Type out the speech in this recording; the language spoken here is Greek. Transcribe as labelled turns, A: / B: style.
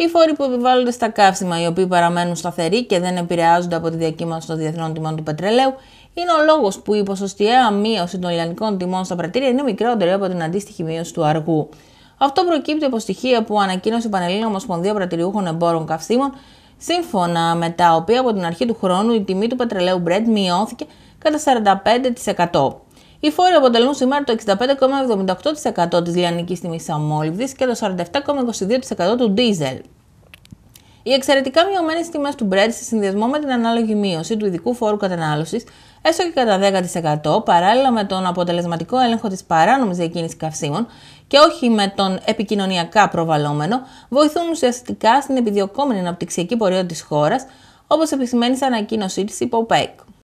A: Οι φόροι που επιβάλλονται στα καύσιμα, οι οποίοι παραμένουν σταθεροί και δεν επηρεάζονται από τη διακύμανση των διεθνών τιμών του πετρελαίου, είναι ο λόγος που η ποσοστιαία μείωση των λιανικών τιμών στα πρατήρια είναι μικρότερη από την αντίστοιχη μείωση του αργού. Αυτό προκύπτει από στοιχεία που ανακοίνωσε η Πανελλήνια Ομοσπονδία Πρατηριούχων Εμπόρων Καυσίμων, σύμφωνα με τα οποία από την αρχή του χρόνου η τιμή του πετρελαίου Brent μειώθηκε κατά 45%. Οι φόροι αποτελούν σήμερα το 65,78% της λιανικής τιμής αμόλυβδης και το 47,22% του ντίζελ. Οι εξαιρετικά μειωμένες τιμές του Brent σε συνδυασμό με την ανάλογη μείωση του ειδικού φόρου κατανάλωσης, έστω και κατά 10%, παράλληλα με τον αποτελεσματικό έλεγχο της παράνομης διακίνησης καυσίμων και όχι με τον επικοινωνιακά προβαλλόμενο, βοηθούν ουσιαστικά στην επιδιωκόμενη αναπτυξιακή πορεία της χώρας, όπως επισημαίνει σε ανακοίνωσή της η ΠΟΠΕΚ.